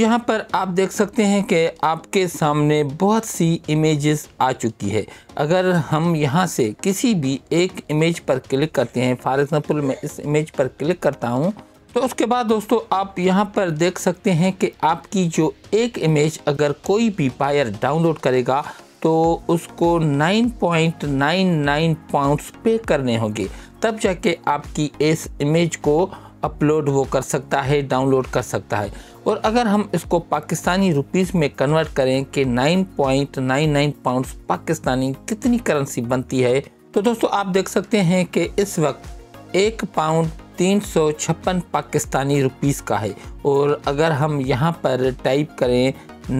यहाँ पर आप देख सकते हैं कि आपके सामने बहुत सी इमेजेस आ चुकी है अगर हम यहाँ से किसी भी एक इमेज पर क्लिक करते हैं फॉर एग्ज़ाम्पल मैं इस इमेज पर क्लिक करता हूँ तो उसके बाद दोस्तों आप यहाँ पर देख सकते हैं कि आपकी जो एक इमेज अगर कोई भी बायर डाउनलोड करेगा तो उसको 9.99 पॉइंट पे करने होंगे तब जाके आपकी इस इमेज को अपलोड वो कर सकता है डाउनलोड कर सकता है और अगर हम इसको पाकिस्तानी रुपीस में कन्वर्ट करें कि 9.99 पाउंड्स पाकिस्तानी कितनी करेंसी बनती है तो दोस्तों आप देख सकते हैं कि इस वक्त एक पाउंड तीन सौ छप्पन पाकिस्तानी रुपीस का है और अगर हम यहाँ पर टाइप करें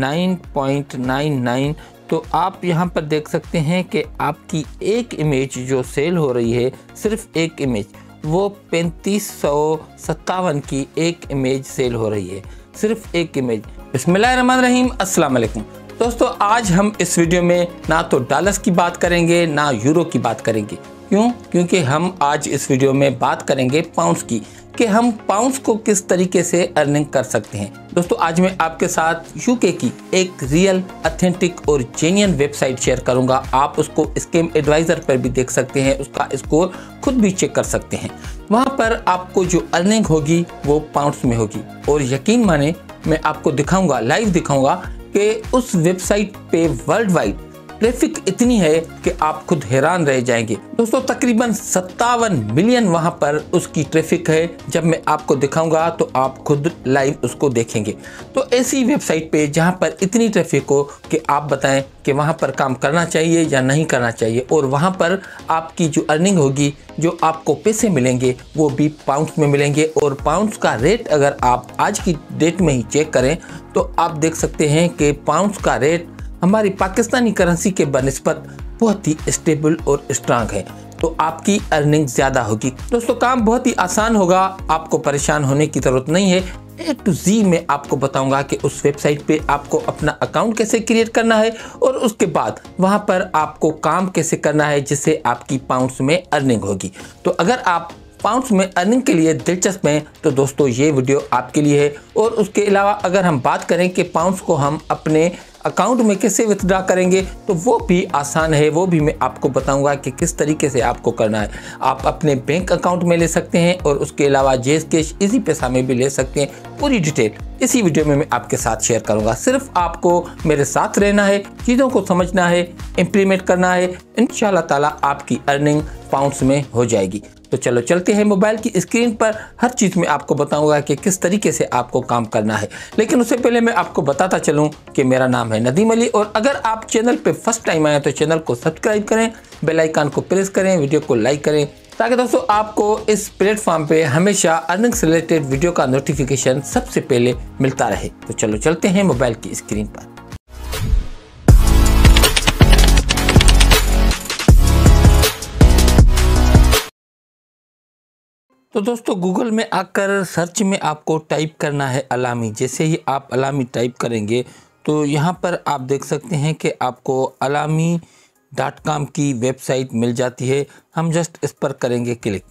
9.99 तो आप यहाँ पर देख सकते हैं कि आपकी एक इमेज जो सेल हो रही है सिर्फ एक इमेज वो पैंतीस सौ सत्तावन की एक इमेज सेल हो रही है सिर्फ एक इमेज बसमिल्ल रहीम अस्सलाम वालेकुम दोस्तों आज हम इस वीडियो में ना तो डॉलर्स की बात करेंगे ना यूरो की बात करेंगे क्यों क्योंकि हम आज इस वीडियो में बात करेंगे पाउंड्स की कि हम पाउंड्स को किस तरीके से अर्निंग कर सकते हैं दोस्तों आज मैं आपके साथ यूके की एक रियल अथेंटिक और जेन्यन वेबसाइट शेयर करूंगा आप उसको स्कीम एडवाइज़र पर भी देख सकते हैं उसका स्कोर खुद भी चेक कर सकते हैं वहां पर आपको जो अर्निंग होगी वो पाउंड्स में होगी और यकीन माने मैं आपको दिखाऊंगा लाइव दिखाऊंगा कि उस वेबसाइट पे वर्ल्ड वाइड ट्रैफिक इतनी है कि आप खुद हैरान रह जाएंगे दोस्तों तकरीबन सत्तावन मिलियन वहाँ पर उसकी ट्रैफिक है जब मैं आपको दिखाऊंगा तो आप खुद लाइव उसको देखेंगे तो ऐसी वेबसाइट पे जहाँ पर इतनी ट्रैफिक हो कि आप बताएं कि वहाँ पर काम करना चाहिए या नहीं करना चाहिए और वहाँ पर आपकी जो अर्निंग होगी जो आपको पैसे मिलेंगे वो भी पाउंड्स में मिलेंगे और पाउंड्स का रेट अगर आप आज की डेट में ही चेक करें तो आप देख सकते हैं कि पाउंड्स का रेट हमारी पाकिस्तानी करेंसी के बनस्बत बहुत ही स्टेबल और स्ट्रांग है तो आपकी अर्निंग ज़्यादा होगी दोस्तों काम बहुत ही आसान होगा आपको परेशान होने की ज़रूरत नहीं है ए टू जी में आपको बताऊंगा कि उस वेबसाइट पे आपको अपना अकाउंट कैसे क्रिएट करना है और उसके बाद वहां पर आपको काम कैसे करना है जिससे आपकी पाउंड्स में अर्निंग होगी तो अगर आप पाउंड्स में अर्निंग के लिए दिलचस्प हैं तो दोस्तों ये वीडियो आपके लिए है और उसके अलावा अगर हम बात करें कि पाउंड्स को हम अपने अकाउंट में कैसे विथड्रा करेंगे तो वो भी आसान है वो भी मैं आपको बताऊंगा कि किस तरीके से आपको करना है आप अपने बैंक अकाउंट में ले सकते हैं और उसके अलावा जेस कैश इसी पैसा में भी ले सकते हैं पूरी डिटेल इसी वीडियो में मैं आपके साथ शेयर करूंगा सिर्फ आपको मेरे साथ रहना है चीज़ों को समझना है इम्प्लीमेंट करना है इन ताला आपकी अर्निंग पाउंड्स में हो जाएगी तो चलो चलते हैं मोबाइल की स्क्रीन पर हर चीज़ में आपको बताऊंगा कि किस तरीके से आपको काम करना है लेकिन उससे पहले मैं आपको बताता चलूँ कि मेरा नाम है नदीम अली और अगर आप चैनल पर फर्स्ट टाइम आए तो चैनल को सब्सक्राइब करें बेलाइकान को प्रेस करें वीडियो को लाइक करें ताकि दोस्तों आपको इस प्लेटफॉर्म पे हमेशा अर्निंग से रिलेटेड वीडियो का नोटिफिकेशन सबसे पहले मिलता रहे तो चलो चलते हैं मोबाइल की स्क्रीन पर तो दोस्तों गूगल में आकर सर्च में आपको टाइप करना है अलामी जैसे ही आप अलामी टाइप करेंगे तो यहाँ पर आप देख सकते हैं कि आपको अलामी डॉट कॉम की वेबसाइट मिल जाती है हम जस्ट इस पर करेंगे क्लिक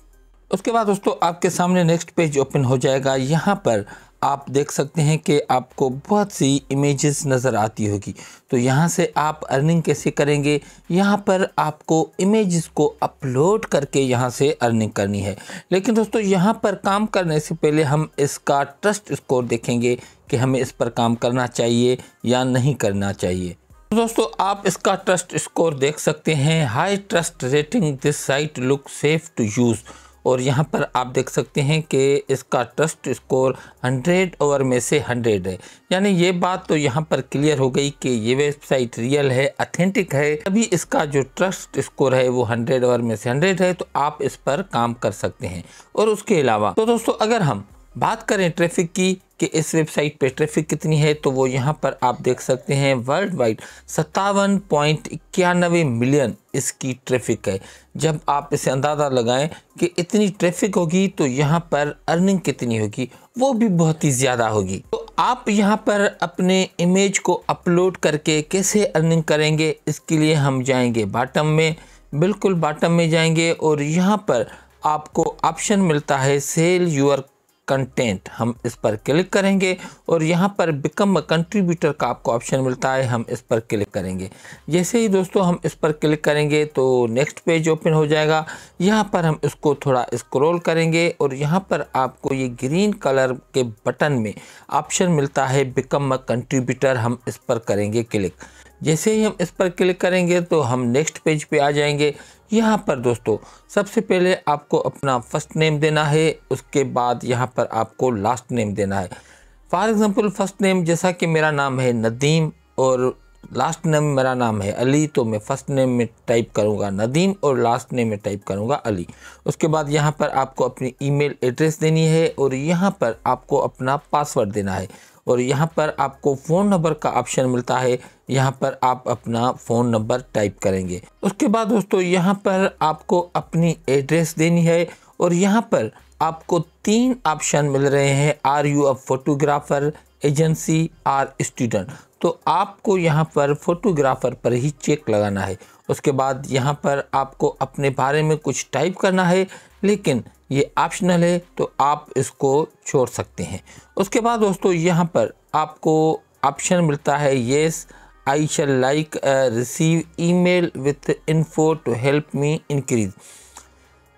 उसके बाद दोस्तों आपके सामने नेक्स्ट पेज ओपन हो जाएगा यहाँ पर आप देख सकते हैं कि आपको बहुत सी इमेजेस नज़र आती होगी तो यहाँ से आप अर्निंग कैसे करेंगे यहाँ पर आपको इमेजेस को अपलोड करके यहाँ से अर्निंग करनी है लेकिन दोस्तों यहाँ पर काम करने से पहले हम इसका ट्रस्ट स्कोर देखेंगे कि हमें इस पर काम करना चाहिए या नहीं करना चाहिए तो दोस्तों आप इसका ट्रस्ट स्कोर देख सकते हैं high trust rating this site look safe to use और यहाँ पर आप देख सकते हैं कि इसका ट्रस्ट स्कोर 100 ओवर में से 100 है यानी ये बात तो यहाँ पर क्लियर हो गई कि ये वेबसाइट रियल है अथेंटिक है तभी इसका जो ट्रस्ट स्कोर है वो 100 ओवर में से 100 है तो आप इस पर काम कर सकते हैं और उसके अलावा तो दोस्तों अगर हम बात करें ट्रैफिक की कि इस वेबसाइट पे ट्रैफिक कितनी है तो वो यहाँ पर आप देख सकते हैं वर्ल्ड वाइड सत्तावन पॉइंट इक्यानवे मिलियन इसकी ट्रैफिक है जब आप इसे अंदाज़ा लगाएं कि इतनी ट्रैफिक होगी तो यहाँ पर अर्निंग कितनी होगी वो भी बहुत ही ज़्यादा होगी तो आप यहाँ पर अपने इमेज को अपलोड करके कैसे अर्निंग करेंगे इसके लिए हम जाएँगे बाटम में बिल्कुल बाटम में जाएंगे और यहाँ पर आपको ऑप्शन मिलता है सेल योर कंटेंट हम इस पर क्लिक करेंगे और यहाँ पर बिकम अ कंट्रीब्यूटर का आपको ऑप्शन मिलता है हम इस पर क्लिक करेंगे जैसे ही दोस्तों हम इस पर क्लिक करेंगे तो नेक्स्ट पेज ओपन हो जाएगा यहाँ पर हम इसको थोड़ा स्क्रॉल करेंगे और यहाँ पर आपको ये ग्रीन कलर के बटन में ऑप्शन मिलता है बिकम अ कंट्रीब्यूटर हम इस पर करेंगे क्लिक जैसे ही हम इस पर क्लिक करेंगे तो हम नेक्स्ट पेज पे आ जाएंगे यहाँ पर दोस्तों सबसे पहले आपको अपना फर्स्ट नेम देना है उसके बाद यहाँ पर आपको लास्ट नेम देना है फॉर एग्ज़ाम्पल फ़र्स्ट नेम जैसा कि मेरा नाम है नदीम और लास्ट नेम मेरा नाम है अली तो मैं फ़र्स्ट नेम में टाइप करूँगा नदीम और लास्ट नेम में टाइप करूँगा अली उसके बाद यहाँ पर आपको अपनी ईमेल एड्रेस देनी है और यहाँ पर आपको अपना पासवर्ड देना है और यहाँ पर आपको फ़ोन नंबर का ऑप्शन मिलता है यहाँ पर आप अपना फ़ोन नंबर टाइप करेंगे उसके बाद दोस्तों यहाँ पर आपको अपनी एड्रेस देनी है और यहाँ पर आपको तीन ऑप्शन मिल रहे हैं are you a photographer agency or student तो आपको यहाँ पर फोटोग्राफ़र पर ही चेक लगाना है उसके बाद यहाँ पर आपको अपने बारे में कुछ टाइप करना है लेकिन ये ऑप्शनल है तो आप इसको छोड़ सकते हैं उसके बाद दोस्तों यहाँ पर आपको ऑप्शन मिलता है yes I shall like receive email with info to help me increase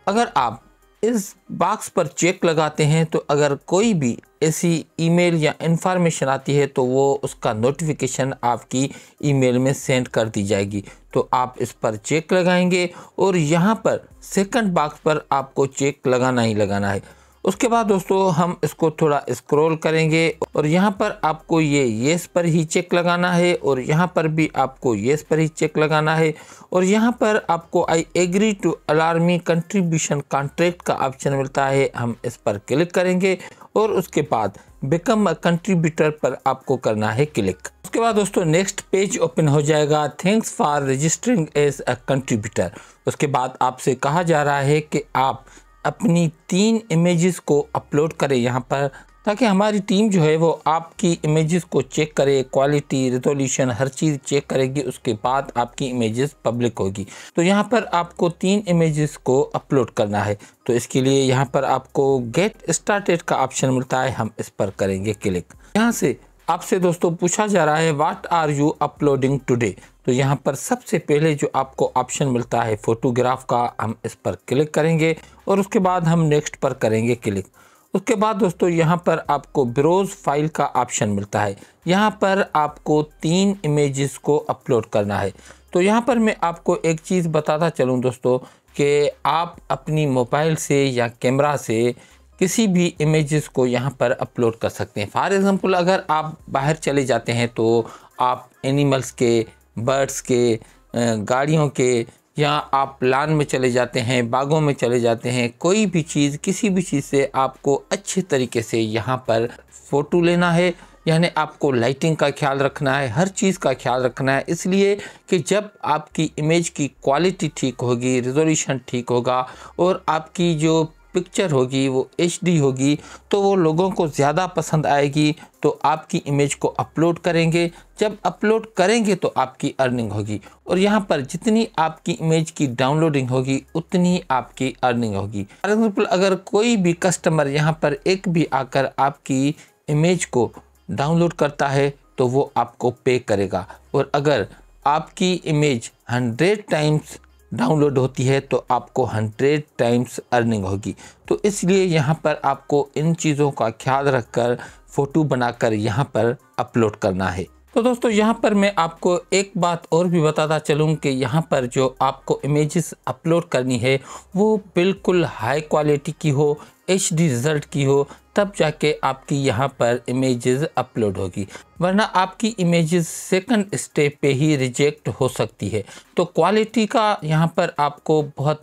अगर आप इस बॉक्स पर चेक लगाते हैं तो अगर कोई भी ऐसी ईमेल या इंफॉर्मेशन आती है तो वो उसका नोटिफिकेशन आपकी ईमेल में सेंड कर दी जाएगी तो आप इस पर चेक लगाएंगे और यहाँ पर सेकंड बॉक्स पर आपको चेक लगाना ही लगाना है उसके बाद दोस्तों हम इसको थोड़ा स्क्रॉल करेंगे और यहाँ पर आपको ये येस पर ही चेक लगाना है और यहाँ पर भी आपको येस पर ही चेक लगाना है और यहाँ पर आपको I agree to Alamy contribution contract का ऑप्शन मिलता है हम इस पर क्लिक करेंगे और उसके बाद बिकम अ कंट्रीब्यूटर पर आपको करना है क्लिक उसके बाद दोस्तों नेक्स्ट पेज ओपन हो जाएगा thanks for registering as a contributor उसके बाद आपसे कहा जा रहा है कि आप अपनी तीन इमेजेस को अपलोड करें यहाँ पर ताकि हमारी टीम जो है वो आपकी इमेजेस को चेक करे क्वालिटी रेजोल्यूशन हर चीज़ चेक करेगी उसके बाद आपकी इमेजेस पब्लिक होगी तो यहाँ पर आपको तीन इमेजेस को अपलोड करना है तो इसके लिए यहाँ पर आपको गेट स्टार्टेड का ऑप्शन मिलता है हम इस पर करेंगे क्लिक यहाँ से आपसे दोस्तों पूछा जा रहा है what are you uploading today तो यहाँ पर सबसे पहले जो आपको ऑप्शन मिलता है फोटोग्राफ का हम इस पर क्लिक करेंगे और उसके बाद हम नेक्स्ट पर करेंगे क्लिक उसके बाद दोस्तों यहाँ पर आपको ब्रोज फाइल का ऑप्शन मिलता है यहाँ पर आपको तीन इमेजेस को अपलोड करना है तो यहाँ पर मैं आपको एक चीज़ बताता चलूँ दोस्तों कि आप अपनी मोबाइल से या कैमरा से किसी भी इमेजेस को यहाँ पर अपलोड कर सकते हैं फॉर एग्ज़ाम्पल अगर आप बाहर चले जाते हैं तो आप एनिमल्स के बर्ड्स के गाड़ियों के या आप लान में चले जाते हैं बागों में चले जाते हैं कोई भी चीज़ किसी भी चीज़ से आपको अच्छे तरीके से यहाँ पर फ़ोटो लेना है यानी आपको लाइटिंग का ख्याल रखना है हर चीज़ का ख्याल रखना है इसलिए कि जब आपकी इमेज की क्वालिटी ठीक होगी रिजोल्यूशन ठीक होगा और आपकी जो पिक्चर होगी वो एच होगी तो वो लोगों को ज़्यादा पसंद आएगी तो आपकी इमेज को अपलोड करेंगे जब अपलोड करेंगे तो आपकी अर्निंग होगी और यहाँ पर जितनी आपकी इमेज की डाउनलोडिंग होगी उतनी आपकी अर्निंग होगी फॉर एग्जाम्पल अगर कोई भी कस्टमर यहाँ पर एक भी आकर आपकी इमेज को डाउनलोड करता है तो वो आपको पे करेगा और अगर आपकी इमेज हंड्रेड टाइम्स डाउनलोड होती है तो आपको हंड्रेड टाइम्स अर्निंग होगी तो इसलिए यहाँ पर आपको इन चीज़ों का ख्याल रखकर फ़ोटो बनाकर यहाँ पर अपलोड करना है तो दोस्तों यहाँ पर मैं आपको एक बात और भी बताता चलूँ कि यहाँ पर जो आपको इमेजेस अपलोड करनी है वो बिल्कुल हाई क्वालिटी की हो एच रिज़ल्ट की हो तब जाके आपकी यहाँ पर इमेजेस अपलोड होगी वरना आपकी इमेजेस सेकंड स्टेप पे ही रिजेक्ट हो सकती है तो क्वालिटी का यहाँ पर आपको बहुत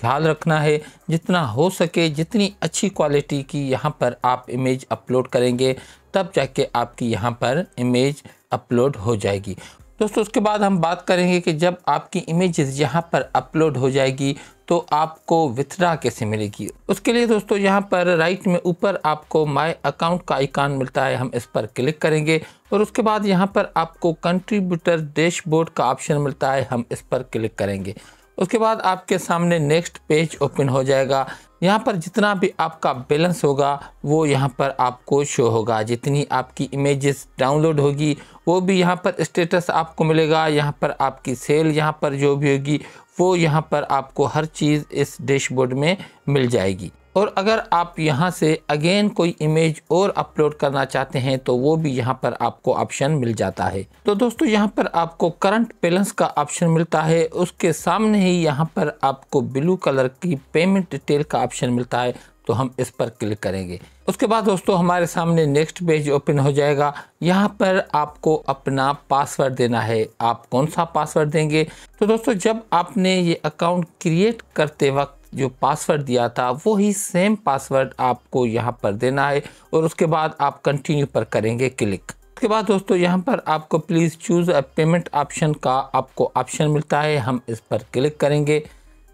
ख्याल रखना है जितना हो सके जितनी अच्छी क्वालिटी की यहाँ पर आप इमेज अपलोड करेंगे तब जाके आपकी यहाँ पर इमेज अपलोड हो जाएगी दोस्तों उसके बाद हम बात करेंगे कि जब आपकी इमेज यहाँ पर अपलोड हो जाएगी तो आपको विथड्रा कैसे मिलेगी उसके लिए दोस्तों यहाँ पर राइट में ऊपर आपको माय अकाउंट का आइकान मिलता है हम इस पर क्लिक करेंगे और उसके बाद यहाँ पर आपको कंट्रीब्यूटर डैशबोर्ड का ऑप्शन मिलता है हम इस पर क्लिक करेंगे उसके बाद आपके सामने नेक्स्ट पेज ओपन हो जाएगा यहाँ पर जितना भी आपका बैलेंस होगा वो यहाँ पर आपको शो होगा जितनी आपकी इमेजेस डाउनलोड होगी वो भी यहाँ पर स्टेटस आपको मिलेगा यहाँ पर आपकी सेल यहाँ पर जो भी होगी वो यहाँ पर आपको हर चीज़ इस डैशबोर्ड में मिल जाएगी और अगर आप यहाँ से अगेन कोई इमेज और अपलोड करना चाहते हैं तो वो भी यहाँ पर आपको ऑप्शन मिल जाता है तो दोस्तों यहाँ पर आपको करंट बैलेंस का ऑप्शन मिलता है उसके सामने ही यहाँ पर आपको ब्लू कलर की पेमेंट डिटेल का ऑप्शन मिलता है तो हम इस पर क्लिक करेंगे उसके बाद दोस्तों हमारे सामने नेक्स्ट पेज ओपन हो जाएगा यहाँ पर आपको अपना पासवर्ड देना है आप कौन सा पासवर्ड देंगे तो दोस्तों जब आपने ये अकाउंट क्रिएट करते वक्त जो पासवर्ड दिया था वो ही सेम पासवर्ड आपको यहाँ पर देना है और उसके बाद आप कंटिन्यू पर करेंगे क्लिक उसके बाद दोस्तों यहाँ पर आपको please choose a payment option का आपको ऑप्शन मिलता है हम इस पर क्लिक करेंगे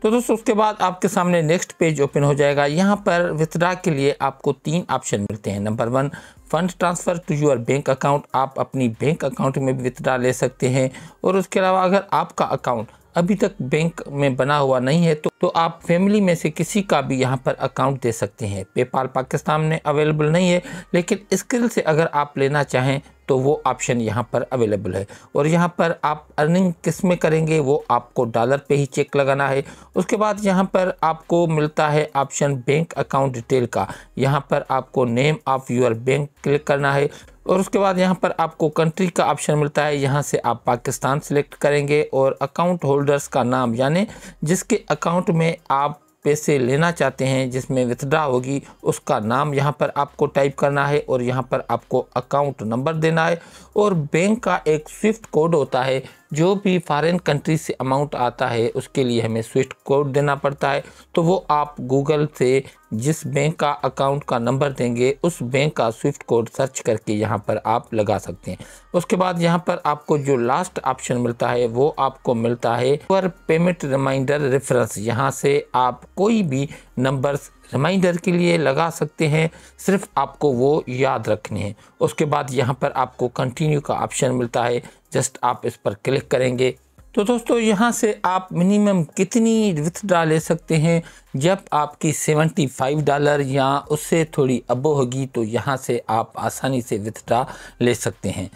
तो दोस्तों उसके बाद आपके सामने नेक्स्ट पेज ओपन हो जाएगा यहाँ पर विथड्रा के लिए आपको तीन ऑप्शन मिलते हैं number one fund transfer to your bank account आप अपनी बैंक अकाउंट में भी विथड्रा ले सकते हैं और उसके अलावा अगर आपका अकाउंट अभी तक बैंक में बना हुआ नहीं है तो, तो आप फैमिली में से किसी का भी यहाँ पर अकाउंट दे सकते हैं पेपाल पाकिस्तान में अवेलेबल नहीं है लेकिन स्किल से अगर आप लेना चाहें तो वो ऑप्शन यहाँ पर अवेलेबल है और यहाँ पर आप अर्निंग किस में करेंगे वो आपको डॉलर पे ही चेक लगाना है उसके बाद यहाँ पर आपको मिलता है ऑप्शन बैंक अकाउंट डिटेल का यहाँ पर आपको name of your bank click करना है और उसके बाद यहाँ पर आपको कंट्री का ऑप्शन मिलता है यहाँ से आप पाकिस्तान सेलेक्ट करेंगे और अकाउंट होल्डर्स का नाम यानी जिसके अकाउंट में आप पैसे लेना चाहते हैं जिसमें विथड्रा होगी उसका नाम यहाँ पर आपको टाइप करना है और यहाँ पर आपको अकाउंट नंबर देना है और बैंक का एक स्विफ्ट कोड होता है जो भी फॉरेन कंट्री से अमाउंट आता है उसके लिए हमें स्विफ्ट कोड देना पड़ता है तो वो आप गूगल से जिस बैंक का अकाउंट का नंबर देंगे उस बैंक का स्विफ्ट कोड सर्च करके यहाँ पर आप लगा सकते हैं उसके बाद यहाँ पर आपको जो लास्ट ऑप्शन मिलता है वो आपको मिलता है पर पेमेंट रिमाइंडर रेफरेंस यहाँ से आप कोई भी नंबर्स रिमाइंडर के लिए लगा सकते हैं सिर्फ आपको वो याद रखने हैं उसके बाद यहाँ पर आपको कंटिन्यू का ऑप्शन मिलता है जस्ट आप इस पर क्लिक करेंगे तो दोस्तों यहाँ से आप मिनिमम कितनी विथड्रा ले सकते हैं जब आपकी 75 डॉलर या उससे थोड़ी अबो होगी तो यहाँ से आप आसानी से विथड्रा ले सकते हैं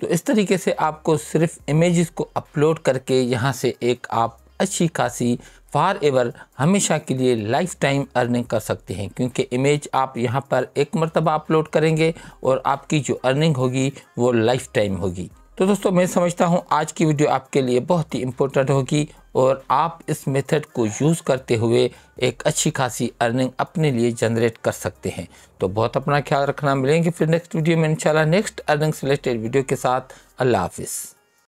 तो इस तरीके से आपको सिर्फ इमेजेस को अपलोड करके यहाँ से एक आप अच्छी खासी फॉर एवर हमेशा के लिए लाइफ टाइम अर्निंग कर सकते हैं क्योंकि इमेज आप यहाँ पर एक मरतबा अपलोड करेंगे और आपकी जो अर्निंग होगी वो लाइफ टाइम होगी तो दोस्तों मैं समझता हूँ आज की वीडियो आपके लिए बहुत ही इम्पोर्टेंट होगी और आप इस मेथड को यूज़ करते हुए एक अच्छी खासी अर्निंग अपने लिए जनरेट कर सकते हैं तो बहुत अपना ख्याल रखना मिलेंगे फिर नेक्स्ट वीडियो में इंशाल्लाह नेक्स्ट अर्निंग से रिलेटेड वीडियो के साथ अल्लाह हाफिज़